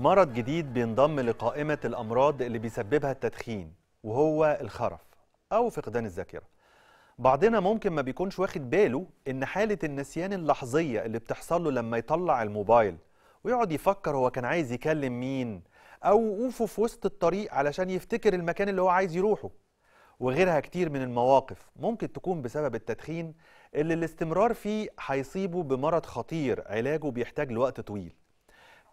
مرض جديد بينضم لقائمة الأمراض اللي بيسببها التدخين وهو الخرف أو فقدان الذاكرة بعضنا ممكن ما بيكونش واخد باله إن حالة النسيان اللحظية اللي بتحصل له لما يطلع الموبايل ويقعد يفكر هو كان عايز يكلم مين أو وقوفه في وسط الطريق علشان يفتكر المكان اللي هو عايز يروحه وغيرها كتير من المواقف ممكن تكون بسبب التدخين اللي الاستمرار فيه هيصيبه بمرض خطير علاجه بيحتاج لوقت طويل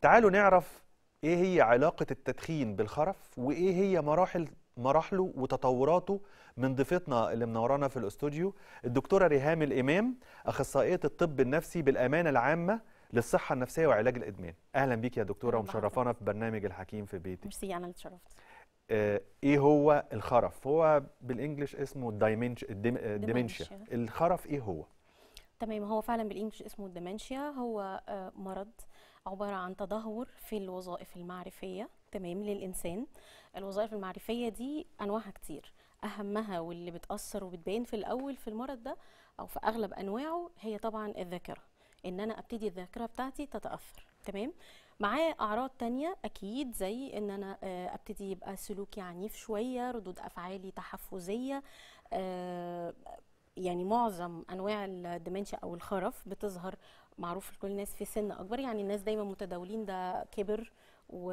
تعالوا نعرف ايه هي علاقه التدخين بالخرف وايه هي مراحل مراحله وتطوراته من ضيفتنا اللي منورانا في الاستوديو الدكتوره ريهام الامام اخصائيه الطب النفسي بالامانه العامه للصحه النفسيه وعلاج الادمان اهلا بيك يا دكتوره ومشرفانا في برنامج الحكيم في بيتي ميرسي انا اللي اتشرفت آه، ايه هو الخرف هو بالانجلش اسمه الديمنشيا آه، الخرف ايه هو تمام هو فعلا بالانجلش اسمه الدمنشيا هو آه، مرض عبارة عن تدهور في الوظائف المعرفية تمام للإنسان الوظائف المعرفية دي أنواعها كتير أهمها واللي بتأثر وبتبين في الأول في المرض ده أو في أغلب أنواعه هي طبعا الذاكرة إن أنا أبتدي الذاكرة بتاعتي تتأثر تمام معاه اعراض تانية اكيد زي ان انا آه، ابتدي يبقى سلوكي عنيف شويه ردود افعالي تحفزية آه، يعني معظم انواع الدمنشيا او الخرف بتظهر معروف لكل الناس في سن اكبر يعني الناس دايما متداولين ده كبر و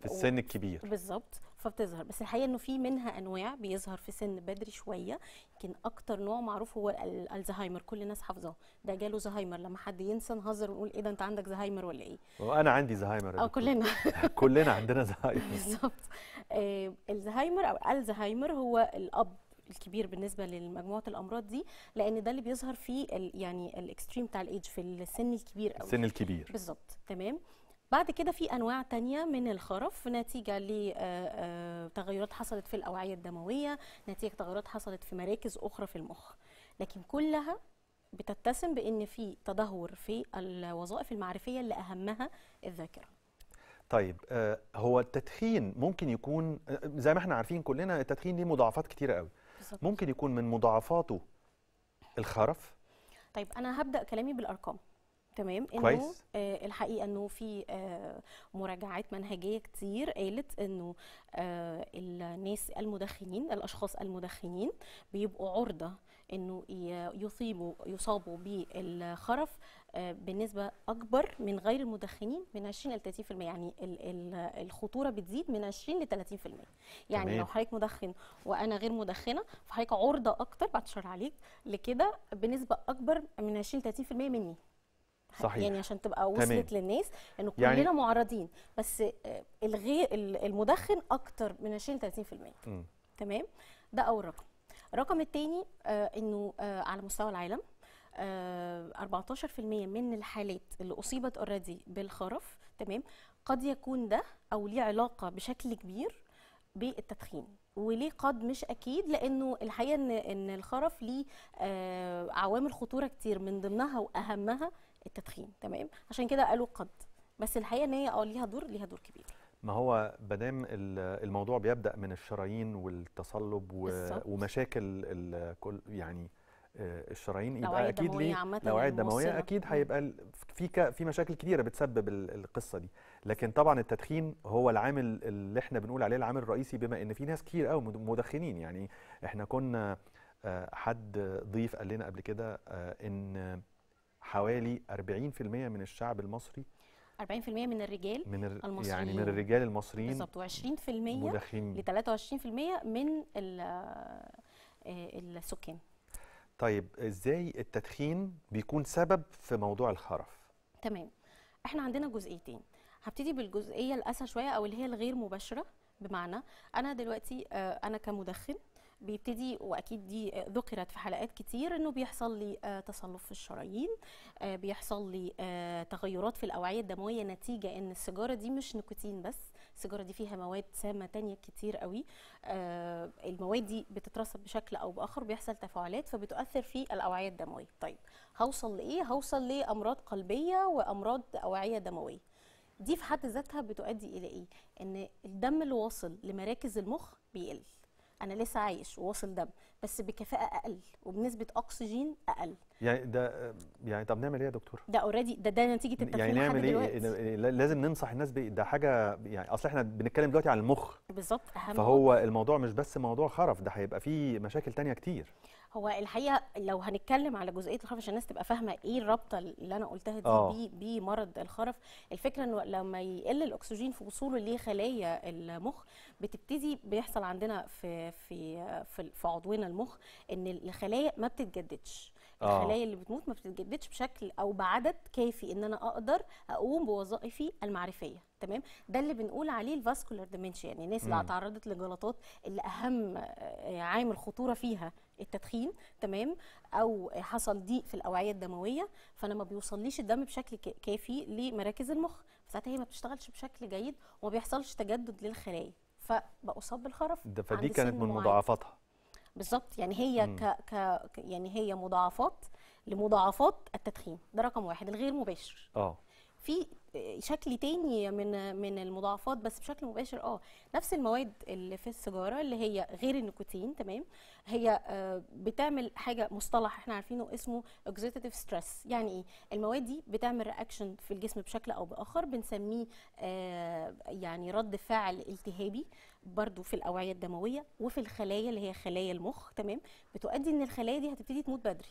في السن الكبير بالظبط فبتظهر بس الحقيقه انه في منها انواع بيظهر في سن بدري شويه يمكن اكتر نوع معروف هو الزهايمر كل الناس حافظاه ده جاله زهايمر لما حد ينسى نهزر ونقول ايه ده انت عندك زهايمر ولا ايه وانا عندي زهايمر اه كلنا كلنا عندنا زهايمر بالظبط آه الزهايمر او الزهايمر هو الاب الكبير بالنسبه لمجموعه الامراض دي لان ده اللي بيظهر في يعني الاكستريم بتاع الايدج في السن الكبير قوي السن الكبير بالظبط تمام بعد كده في انواع تانية من الخرف نتيجه لتغيرات حصلت في الاوعيه الدمويه نتيجه تغيرات حصلت في مراكز اخرى في المخ لكن كلها بتتسم بان في تدهور في الوظائف المعرفيه اللي اهمها الذاكره طيب هو التدخين ممكن يكون زي ما احنا عارفين كلنا التدخين ليه مضاعفات كتيره قوي بالزبط. ممكن يكون من مضاعفاته الخرف طيب انا هبدا كلامي بالارقام تمام انه آه الحقيقه انه في آه مراجعات منهجيه كتير قالت انه آه الناس المدخنين الاشخاص المدخنين بيبقوا عرضه انه يصيبوا يصابوا بالخرف آه، بنسبه اكبر من غير المدخنين من 20 ل 30% يعني الخطوره بتزيد من 20 ل 30% يعني لو حضرتك مدخن وانا غير مدخنه فحضرتك عرضه اكتر بعتشر عليك لكده بنسبه اكبر من 20 ل 30% مني صحيح. يعني عشان تبقى وصلت تمام. للناس انه يعني كلنا يعني معرضين بس آه، الغير المدخن اكتر من 20 30% تمام ده اول رقم الرقم الثاني آه، انه آه، على مستوى العالم 14% آه، من الحالات اللي اصيبت اوريدي بالخرف تمام قد يكون ده او ليه علاقه بشكل كبير بالتدخين وليه قد مش اكيد لانه الحقيقه ان ان الخرف ليه عوامل خطوره كتير من ضمنها واهمها التدخين تمام عشان كده قالوا قد بس الحقيقه ان هي اه ليها دور ليها دور كبير ما هو بدام الموضوع بيبدا من الشرايين والتصلب ومشاكل كل يعني آه، الشرايين يبقى اكيد ليه نوعيه دمويه اكيد هيبقى في في مشاكل كتيره بتسبب القصه دي لكن طبعا التدخين هو العامل اللي احنا بنقول عليه العامل الرئيسي بما ان في ناس كتير قوي مدخنين يعني احنا كنا آه، حد ضيف قال لنا قبل كده آه، ان حوالي 40% من الشعب المصري 40% من الرجال من ال... المصريين يعني من الرجال المصريين بالظبط و20% مدخنين ل 23% من آه، السكان طيب ازاي التدخين بيكون سبب في موضوع الخرف تمام احنا عندنا جزئيتين هبتدي بالجزئيه الاسهل شويه او اللي هي الغير مباشره بمعنى انا دلوقتي آه، انا كمدخن بيبتدي واكيد دي ذكرت في حلقات كتير انه بيحصل لي آه، تصلب في الشرايين آه، بيحصل لي آه، تغيرات في الاوعيه الدمويه نتيجه ان السيجاره دي مش نيكوتين بس السيجاره دي فيها مواد سامه تانية كتير قوي المواد دي بتترسب بشكل او باخر بيحصل تفاعلات فبتؤثر في الاوعيه الدمويه طيب هوصل لايه هوصل لامراض قلبيه وامراض اوعيه دمويه دي في حد ذاتها بتؤدي الى ايه ان الدم اللي واصل لمراكز المخ بيقل انا لسه عايش وواصل دم بس بكفاءه اقل وبنسبه اكسجين اقل يعني ده يعني طب نعمل ايه يا دكتور ده اوريدي ده ده نتيجه التدخين يعني نعمل ايه لازم ننصح الناس بيه ده حاجه يعني اصل احنا بنتكلم دلوقتي عن المخ بالظبط اهم فهو موضوع. الموضوع مش بس موضوع خرف ده هيبقى فيه مشاكل تانية كتير هو الحقيقه لو هنتكلم على جزئيه الخرف عشان الناس تبقى فاهمه ايه الرابطه اللي انا قلتها دي آه. بمرض الخرف الفكره انه لما يقل الاكسجين في وصوله لخلايا المخ بتبتدي بيحصل عندنا في في في, في عضونا المخ ان الخلايا ما بتتجددش آه. الخلايا اللي بتموت ما بتتجددش بشكل او بعدد كافي ان انا اقدر اقوم بوظائفي المعرفيه تمام ده اللي بنقول عليه الفاسكولار ديمنشيا يعني الناس اللي اتعرضت لجلطات اللي اهم آه، عامل خطوره فيها التدخين تمام او حصل ضيق في الاوعيه الدمويه فانا ما بيوصليش الدم بشكل كافي لمراكز المخ فساعتها هي ما بتشتغلش بشكل جيد وما بيحصلش تجدد للخلايا فبأصاب بالخرف ده فدي كانت من مضاعفاتها بالظبط يعني هي ك... ك... يعني هي مضاعفات لمضاعفات التدخين ده رقم واحد الغير مباشر اه في شكل تاني من من المضاعفات بس بشكل مباشر اه نفس المواد اللي في السيجاره اللي هي غير النيكوتين تمام هي آه، بتعمل حاجه مصطلح احنا عارفينه اسمه اكزيتيف ستريس يعني ايه المواد دي بتعمل رياكشن في الجسم بشكل او باخر بنسميه آه، يعني رد فعل التهابي برضو في الاوعيه الدمويه وفي الخلايا اللي هي خلايا المخ تمام بتؤدي ان الخلايا دي هتبتدي تموت بدري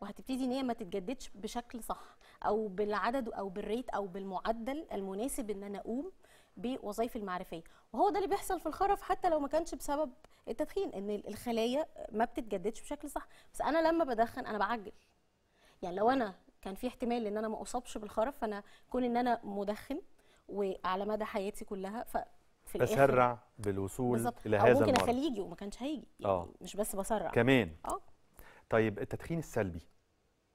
وهتبتدي ان هي ما تتجددش بشكل صح او بالعدد او بالريت او بالمعدل المناسب ان انا اقوم بوظائفي المعرفيه وهو ده اللي بيحصل في الخرف حتى لو ما كانش بسبب التدخين ان الخلايا ما بتتجددش بشكل صح بس انا لما بدخن انا بعجل يعني لو انا كان في احتمال ان انا ما اصابش بالخرف فانا كون ان انا مدخن وعلى مدى حياتي كلها ف بسرع بالوصول الى هذا المرض ممكن اخليه يجي وما كانش هيجي يعني مش بس بسرع كمان اه طيب التدخين السلبي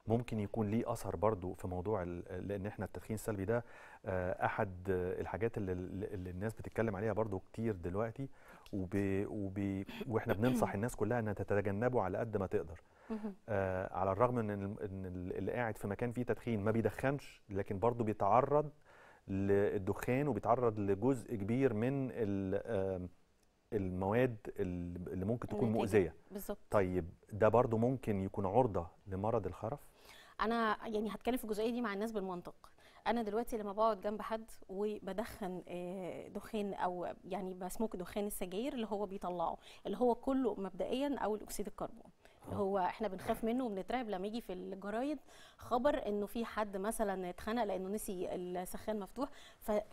ممكن يكون ليه اثر برضو في موضوع لان احنا التدخين السلبي ده آه، احد الحاجات اللي, اللي الناس بتتكلم عليها برضو كتير دلوقتي وبي وبي واحنا بننصح الناس كلها انها تتجنبه على قد ما تقدر آه على الرغم ان ان اللي قاعد في مكان فيه تدخين ما بيدخنش لكن برضو بيتعرض للدخان وبيتعرض لجزء كبير من المواد اللي ممكن تكون مؤذيه بالظبط طيب ده برضو ممكن يكون عرضه لمرض الخرف انا يعني هتكلم في الجزئيه دي مع الناس بالمنطق انا دلوقتي لما بقعد جنب حد وبدخن آه، دخان او يعني بسموك دخان السجاير اللي هو بيطلعه اللي هو كله مبدئيا اول اكسيد الكربون آه. هو احنا بنخاف منه وبنترعب لما يجي في الجرايد خبر انه في حد مثلا اتخنق لانه نسي السخان مفتوح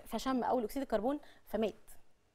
فشم اول اكسيد الكربون فمات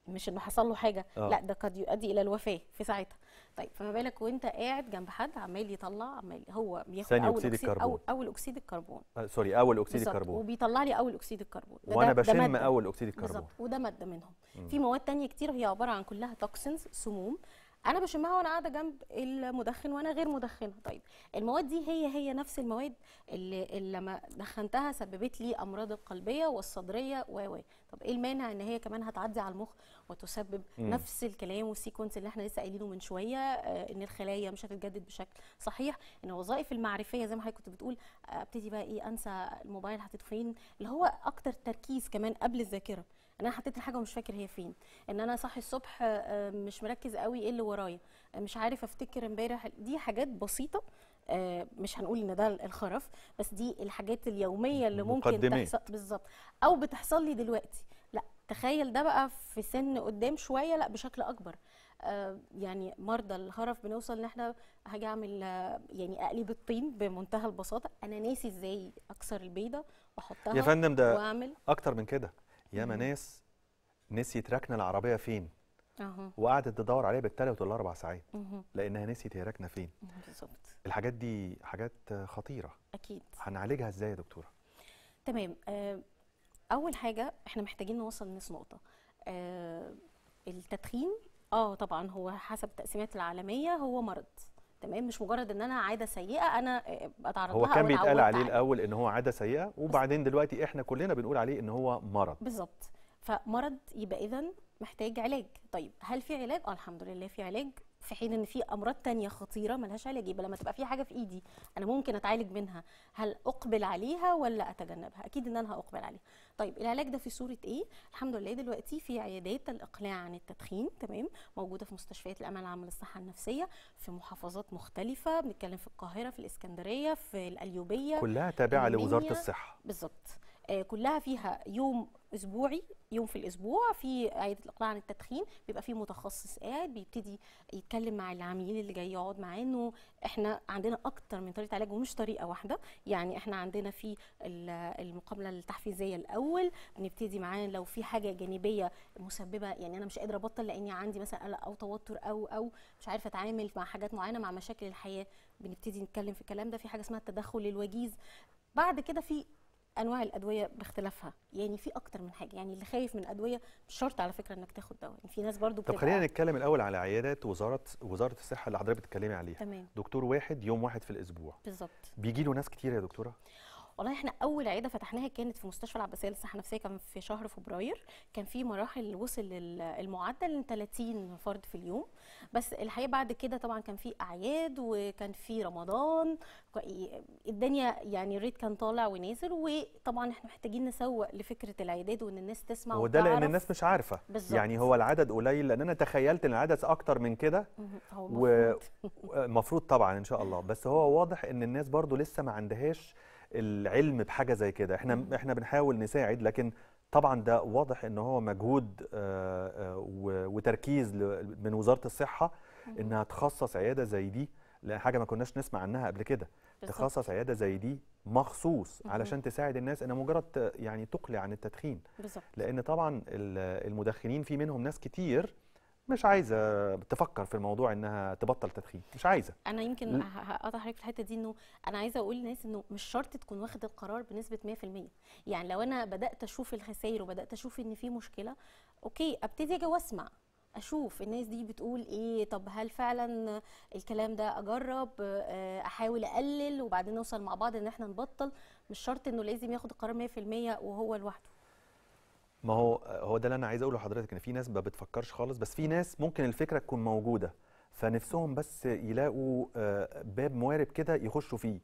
مش انه حصل له حاجه أوه. لا ده قد يؤدي الى الوفاه في ساعتها طيب فما بالك وانت قاعد جنب حد عمال يطلع عمال هو بياخد اول اكسيد الكربون أول, اول اكسيد الكربون آه سوري اول اكسيد الكربون وبيطلع لي اول اكسيد الكربون ده وانا بشم ده اول اكسيد الكربون بالظبط وده ماده منهم مم. في مواد تانية كتير هي عباره عن كلها توكسنز سموم انا بشمها وانا قاعده جنب المدخن وانا غير مدخنه طيب المواد دي هي هي نفس المواد اللي, اللي لما دخنتها سببت لي امراض القلبيه والصدريه و و طب ايه المانع ان هي كمان هتعدي على المخ وتسبب م. نفس الكلام والسيكونس اللي احنا لسه قايلينه من شويه آه، ان الخلايا مش هتتجدد بشكل صحيح ان الوظائف المعرفيه زي ما حضرتك كنت بتقول آه، ابتدي بقى ايه انسى الموبايل حطيته فين اللي هو اكتر تركيز كمان قبل الذاكره ان انا حطيت الحاجه ومش فاكر هي فين ان انا صاحي الصبح آه، مش مركز قوي ايه اللي ورايا مش عارف افتكر امبارح دي حاجات بسيطه آه، مش هنقول ان ده الخرف بس دي الحاجات اليوميه اللي ممكن مقدمين. تحصل بالظبط او بتحصل لي دلوقتي لا تخيل ده بقى في سن قدام شويه لا بشكل اكبر آه، يعني مرضى الهرف بنوصل ان احنا هاجي اعمل يعني اقلي بالطين بمنتهى البساطه انا ناسي ازاي اكسر البيضه واحطها يا فندم ده واعمل اكتر من كده ياما ناس نسيت ركن العربيه فين أهو. وقعدت تدور عليها بالثلاث والاربع ساعات لانها نسيت هي راكنه فين بالظبط الحاجات دي حاجات خطيره اكيد هنعالجها ازاي يا دكتوره تمام آه، اول حاجه احنا محتاجين نوصل للناس نقطه آه، التدخين اه طبعا هو حسب التقسيمات العالميه هو مرض تمام مش مجرد ان انا عاده سيئه انا آه، آه، اتعرض لها هو كان بيتقال عليه الاول ان هو عاده سيئه وبعدين دلوقتي احنا كلنا بنقول عليه ان هو مرض بالظبط فمرض يبقى اذا محتاج علاج طيب هل في علاج اه الحمد لله في علاج في حين ان في امراض تانية خطيره ملهاش علاج يبقى لما تبقى في حاجه في ايدي انا ممكن اتعالج منها هل اقبل عليها ولا اتجنبها اكيد ان انا هاقبل عليها طيب العلاج ده في صوره ايه الحمد لله دلوقتي في عيادات الاقلاع عن التدخين تمام موجوده في مستشفيات الامل العام للصحه النفسيه في محافظات مختلفه بنتكلم في القاهره في الاسكندريه في القليوبيه كلها تابعه لوزاره الصحه بالظبط آه، كلها فيها يوم اسبوعي يوم في الاسبوع في عياده الاقلاع عن التدخين بيبقى في متخصص قاعد بيبتدي يتكلم مع العميل اللي جاي يقعد معاه انه احنا عندنا اكتر من طريقه علاج ومش طريقه واحده يعني احنا عندنا في المقابله التحفيزيه الاول بنبتدي معاه لو في حاجه جانبيه مسببه يعني انا مش قادره ابطل لاني عندي مثلا قلق او توتر او او مش عارفه اتعامل مع حاجات معينه مع مشاكل الحياه بنبتدي نتكلم في الكلام ده في حاجه اسمها التدخل الوجيز بعد كده في انواع الادويه باختلافها يعني في اكتر من حاجه يعني اللي خايف من ادويه مش شرط على فكره انك تاخد دواء يعني في ناس برضو طب خلينا نتكلم الاول على عيادات وزاره وزاره الصحه اللي حضرتك بتتكلمي عليها تمام. دكتور واحد يوم واحد في الاسبوع بالظبط بيجي له ناس كتير يا دكتوره والله احنا اول عياده فتحناها كانت في مستشفى العباسيه للصحه النفسيه كان في شهر فبراير كان في مراحل وصل المعدل 30 فرد في اليوم بس الحقيقه بعد كده طبعا كان في اعياد وكان في رمضان الدنيا يعني الريت كان طالع ونازل وطبعا احنا محتاجين نسوق لفكره العيادات وان الناس تسمع وده لان الناس مش عارفه بالزبط. يعني هو العدد قليل لان انا تخيلت ان العدد اكتر من كده هو المفروض طبعا ان شاء الله بس هو واضح ان الناس برضو لسه ما عندهاش العلم بحاجه زي كده احنا م. احنا بنحاول نساعد لكن طبعا ده واضح ان هو مجهود آه، آه، وتركيز من وزاره الصحه انها تخصص عياده زي دي لحاجه ما كناش نسمع عنها قبل كده تخصص عياده زي دي مخصوص علشان تساعد الناس انها مجرد آه، يعني تقلع عن التدخين لان طبعا المدخنين في منهم ناس كتير مش عايزه تفكر في الموضوع انها تبطل تدخين مش عايزه انا يمكن هقطع حضرتك في الحته دي انه انا عايزه اقول للناس انه مش شرط تكون واخد القرار بنسبه 100% يعني لو انا بدات اشوف الخسائر وبدات اشوف ان في مشكله اوكي ابتدي اجي واسمع اشوف الناس دي بتقول ايه طب هل فعلا الكلام ده اجرب آه، احاول اقلل وبعدين نوصل مع بعض ان احنا نبطل مش شرط انه لازم ياخد القرار 100% وهو لوحده ما هو هو ده اللي انا عايز اقوله لحضرتك ان في ناس ما بتفكرش خالص بس في ناس ممكن الفكره تكون موجوده فنفسهم بس يلاقوا آه، باب موارب كده يخشوا فيه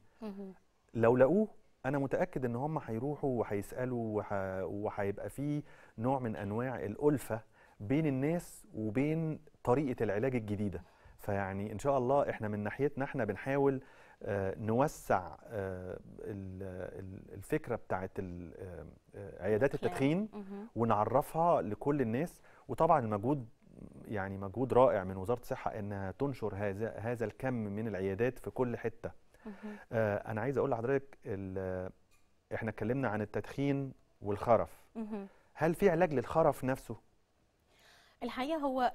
لو لقوه انا متاكد ان هم هيروحوا وهيسالوا وهيبقى في نوع من انواع الالفه بين الناس وبين طريقه العلاج الجديده فيعني ان شاء الله احنا من ناحيتنا احنا بنحاول آه، نوسع آه، الفكره بتاعت آه، عيادات التدخين ونعرفها لكل الناس وطبعا المجهود يعني مجهود رائع من وزاره الصحه انها تنشر هذا هذا الكم من العيادات في كل حته انا عايز اقول لحضرتك احنا اتكلمنا عن التدخين والخرف هل في علاج للخرف نفسه الحقيقه هو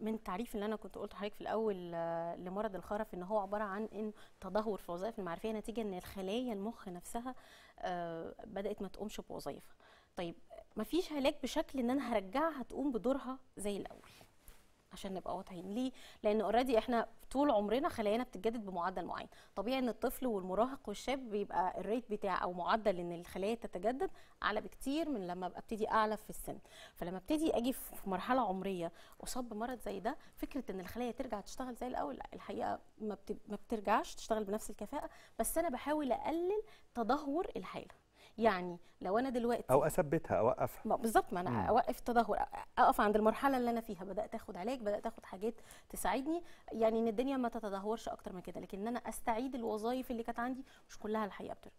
من التعريف اللي انا كنت قلت لحضرتك في الاول آه، لمرض الخرف ان هو عباره عن ان تدهور في وظائف المعرفيه نتيجه ان الخلايا المخ نفسها آه، بدات ما تقومش بوظائفها طيب مفيش علاج بشكل ان انا هرجعها تقوم بدورها زي الاول عشان نبقى واضحين ليه لان اوريدي احنا طول عمرنا خلايانا بتتجدد بمعدل معين طبيعي ان الطفل والمراهق والشاب بيبقى الريت بتاع او معدل ان الخلايا تتجدد اعلى بكتير من لما ابتدي اعلى في السن فلما ابتدي اجي في مرحله عمريه اصاب بمرض زي ده فكره ان الخلايا ترجع تشتغل زي الاول لا الحقيقه ما بترجعش تشتغل بنفس الكفاءه بس انا بحاول اقلل تدهور الحاله يعني لو انا دلوقتي او اثبتها اوقفها بالظبط ما انا مم. اوقف التدهور اقف عند المرحله اللي انا فيها بدات اخد علاج بدات اخد حاجات تساعدني يعني ان الدنيا ما تتدهورش اكتر من كده لكن انا استعيد الوظائف اللي كانت عندي مش كلها الحقيقه بترجع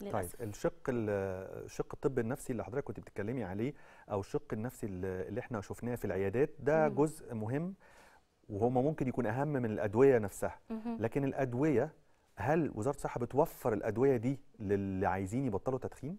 للأسف. طيب الشق الشق الطب النفسي اللي حضرتك كنت بتتكلمي عليه او الشق النفسي اللي احنا شفناه في العيادات ده مم. جزء مهم وهو ممكن يكون اهم من الادويه نفسها مم. لكن الادويه هل وزاره الصحه بتوفر الادويه دي للي عايزين يبطلوا تدخين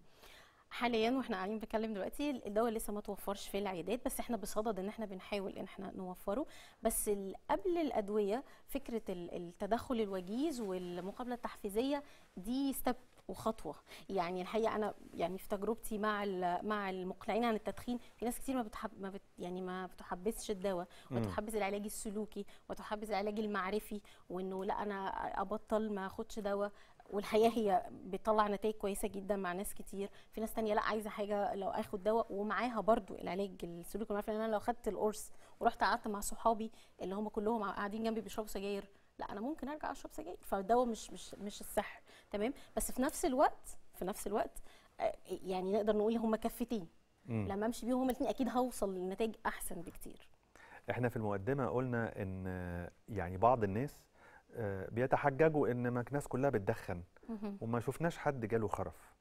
حاليا واحنا قاعدين بنتكلم دلوقتي الدواء لسه ما توفرش في العيادات بس احنا بصدد ان احنا بنحاول ان احنا نوفره بس قبل الادويه فكره التدخل الوجيز والمقابله التحفيزيه دي ستيب وخطوه يعني الحقيقه انا يعني في تجربتي مع مع المقلعين عن التدخين في ناس كتير ما بتحب ما بت يعني ما بتحبسش الدواء وتحبس العلاج السلوكي وتحبس العلاج المعرفي وانه لا انا ابطل ما اخدش دواء والحقيقه هي بتطلع نتائج كويسه جدا مع ناس كتير في ناس تانية لا عايزه حاجه لو اخد دواء ومعاها برضو العلاج السلوكي المعرفي انا لو خدت القرص ورحت قعدت مع صحابي اللي هم كلهم قاعدين جنبي بيشربوا سجاير لا انا ممكن ارجع اشرب سجاير فده مش مش مش السحر تمام بس في نفس الوقت في نفس الوقت آه، يعني نقدر نقول هما كفتين مم. لما امشي بيهم هما الاثنين اكيد هوصل لنتائج احسن بكتير احنا في المقدمه قلنا ان يعني بعض الناس آه، بيتحججوا ان ما الناس كلها بتدخن وما شفناش حد جاله خرف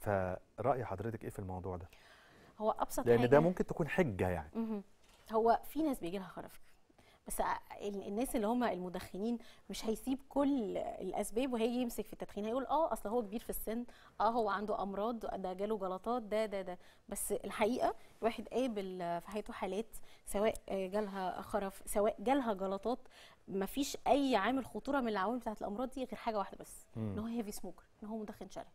فراي حضرتك ايه في الموضوع ده هو ابسط لان حاجة ده ممكن تكون حجه يعني مم. هو في ناس بيجي لها خرف بس الناس اللي هم المدخنين مش هيسيب كل الاسباب وهيجي يمسك في التدخين هيقول اه اصل هو كبير في السن اه هو عنده امراض ده جاله جلطات ده ده ده بس الحقيقه الواحد قابل في حياته حالات سواء جالها خرف سواء جالها جلطات ما فيش اي عامل خطوره من العوامل بتاعت الامراض دي غير حاجه واحده بس ان هو هيفي سموكر ان هو مدخن شرعي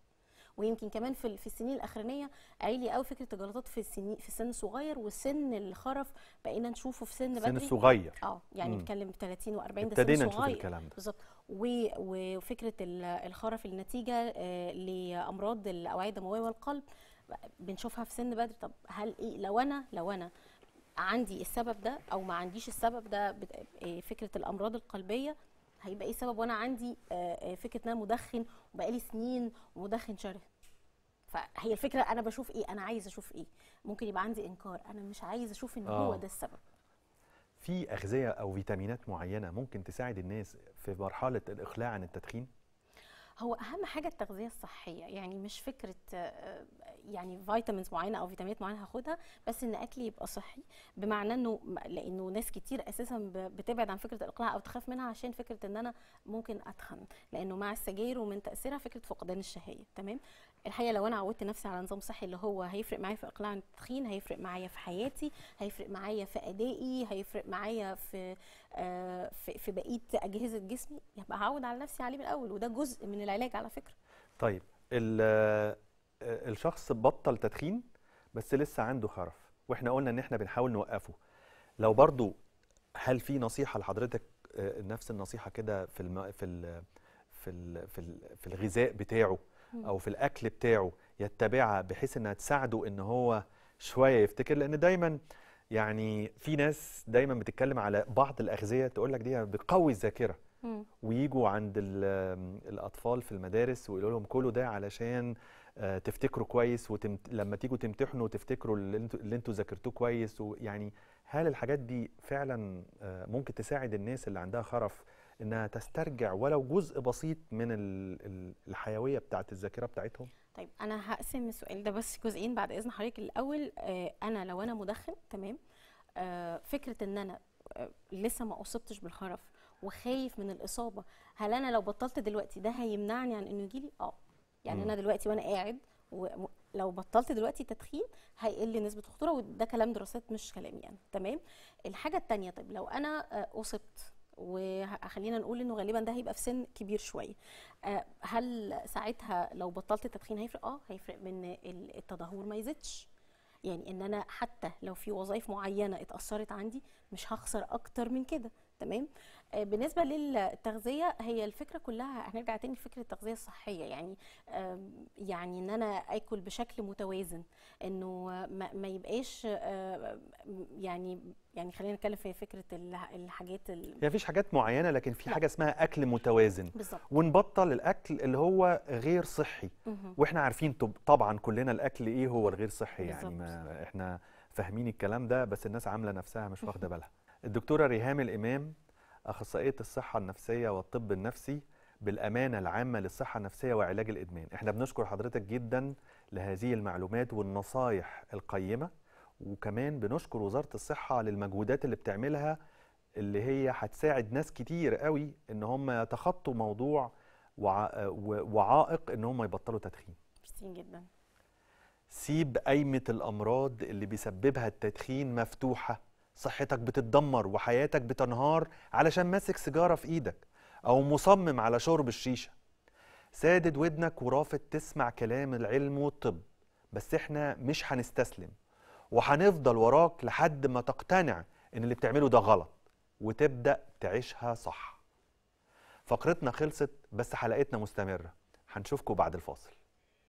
ويمكن كمان في في السنين الاخرانيه عالي قوي فكره الجلطات في السن في سن صغير وسن الخرف بقينا نشوفه في سن بدري سن صغير اه يعني بنتكلم 30 و40 ده ابتدينا نشوف الكلام ده بالظبط وفكره الخرف النتيجه آه، لامراض الاوعيه الدمويه والقلب بنشوفها في سن بدري طب هل ايه لو انا لو انا عندي السبب ده او ما عنديش السبب ده آه، فكره الامراض القلبيه هيبقى ايه السبب وانا عندي آه، آه، فكره ان انا مدخن وبقالي سنين ومدخن شره فهي الفكره انا بشوف ايه انا عايز اشوف ايه ممكن يبقى عندي انكار انا مش عايز اشوف ان هو آه. ده السبب في اغذيه او فيتامينات معينه ممكن تساعد الناس في مرحله الاقلاع عن التدخين هو اهم حاجه التغذيه الصحيه يعني مش فكره يعني فيتامينز معينه او فيتامينات معينه هاخدها بس ان اكلي يبقى صحي بمعنى انه لانه ناس كتير اساسا بتبعد عن فكره الاقلاع او تخاف منها عشان فكره ان انا ممكن اتخن لانه مع السجاير ومن تاثيرها فكره فقدان الشهيه تمام الحقيقه لو انا عودت نفسي على نظام صحي اللي هو هيفرق معايا في اقلاع التدخين هيفرق معايا في حياتي هيفرق معايا في ادائي هيفرق معايا في آه، في, في بقيه اجهزه جسمي يبقى هعود على نفسي عليه من الاول وده جزء من العلاج على فكره طيب آه، الشخص بطل تدخين بس لسه عنده خرف واحنا قلنا ان احنا بنحاول نوقفه لو برضو هل في نصيحه لحضرتك آه، نفس النصيحه كده في الم... في ال... في ال... في, ال... في الغذاء بتاعه او في الاكل بتاعه يتبعها بحيث انها تساعده ان هو شويه يفتكر لان دايما يعني في ناس دايما بتتكلم على بعض الاغذيه تقول لك دي بتقوي الذاكره ويجوا عند الاطفال في المدارس ويقولوا لهم كلوا ده علشان آه، تفتكروا كويس وتمت... لما تيجوا تمتحنوا تفتكروا اللي انتوا ذاكرتوه كويس ويعني هل الحاجات دي فعلا آه، ممكن تساعد الناس اللي عندها خرف انها تسترجع ولو جزء بسيط من الحيويه بتاعه الذاكره بتاعتهم طيب انا هقسم السؤال ده بس جزئين بعد اذن حضرتك الاول آه، انا لو انا مدخن تمام فكره ان انا لسه ما اصبتش بالخرف وخايف من الاصابه هل انا لو بطلت دلوقتي ده هيمنعني عن انه يجيلي اه يعني م. انا دلوقتي وانا قاعد لو بطلت دلوقتي تدخين هيقل نسبه الخطوره وده كلام دراسات مش كلامي يعني. تمام الحاجه الثانيه طيب لو انا آه، اصبت وخلينا نقول انه غالبا ده هيبقى في سن كبير شويه آه، هل ساعتها لو بطلت التدخين هيفرق اه هيفرق من التدهور ما يزيدش يعني ان انا حتى لو في وظائف معينه اتاثرت عندي مش هخسر اكتر من كده تمام آه، بالنسبه للتغذيه هي الفكره كلها هنرجع تاني لفكره التغذيه الصحيه يعني يعني ان انا اكل بشكل متوازن انه ما, يبقاش آه، يعني يعني خلينا نتكلم في فكره الحاجات ال... هي فيش حاجات معينه لكن في لا. حاجه اسمها اكل متوازن بالزبط. ونبطل الاكل اللي هو غير صحي مه. واحنا عارفين طبعا كلنا الاكل ايه هو الغير صحي بالزبط. يعني ما احنا فاهمين الكلام ده بس الناس عامله نفسها مش واخده بالها الدكتوره ريهام الامام اخصائيه الصحه النفسيه والطب النفسي بالامانه العامه للصحه النفسيه وعلاج الادمان احنا بنشكر حضرتك جدا لهذه المعلومات والنصايح القيمه وكمان بنشكر وزاره الصحه للمجهودات اللي بتعملها اللي هي هتساعد ناس كتير قوي ان هم يتخطوا موضوع وعائق ان هم يبطلوا تدخين ميرسي جدا سيب قايمه الامراض اللي بيسببها التدخين مفتوحه صحتك بتتدمر وحياتك بتنهار علشان ماسك سيجارة في إيدك أو مصمم على شرب الشيشة سادد ودنك ورافض تسمع كلام العلم والطب بس إحنا مش هنستسلم وهنفضل وراك لحد ما تقتنع إن اللي بتعمله ده غلط وتبدأ تعيشها صح فقرتنا خلصت بس حلقتنا مستمرة هنشوفكم بعد الفاصل